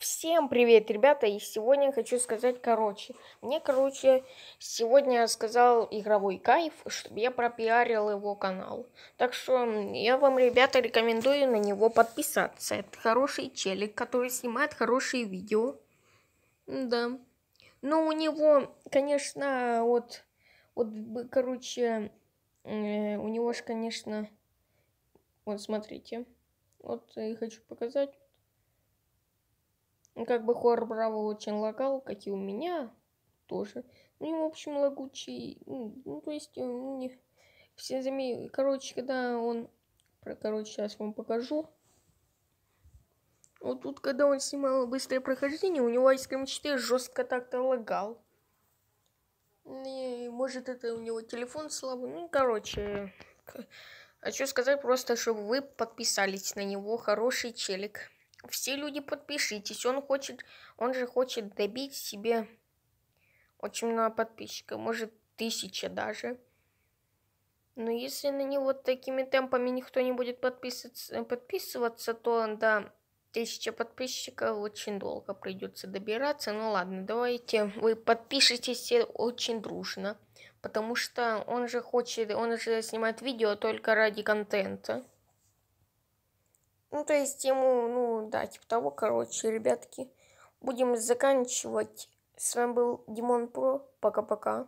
Всем привет, ребята, и сегодня хочу сказать, короче, мне, короче, сегодня сказал Игровой Кайф, чтобы я пропиарил его канал. Так что я вам, ребята, рекомендую на него подписаться. Это хороший челик, который снимает хорошие видео. Да. Но ну, у него, конечно, вот, вот, короче, э, у него же, конечно, вот, смотрите, вот, я хочу показать. Ну, как бы Хор Браво очень лагал, как и у меня тоже. Ну и в общем, лагучий, ну, ну то есть, э, не... все заметили, короче, когда он, короче, сейчас вам покажу. Вот тут, когда он снимал быстрое прохождение, у него Ice Cream 4 жестко так-то лагал. И, может, это у него телефон слабый, ну, короче, хочу сказать просто, чтобы вы подписались на него, хороший челик. Все люди подпишитесь. Он хочет, он же хочет добить себе очень много подписчиков, может тысяча даже. Но если на него такими темпами никто не будет подписываться, подписываться то до тысяча подписчиков очень долго придется добираться. Ну ладно, давайте вы подпишитесь все очень дружно, потому что он же хочет, он же снимает видео только ради контента. Ну, то есть ему, ну, да, типа того, короче, ребятки. Будем заканчивать. С вами был Димон Про. Пока-пока.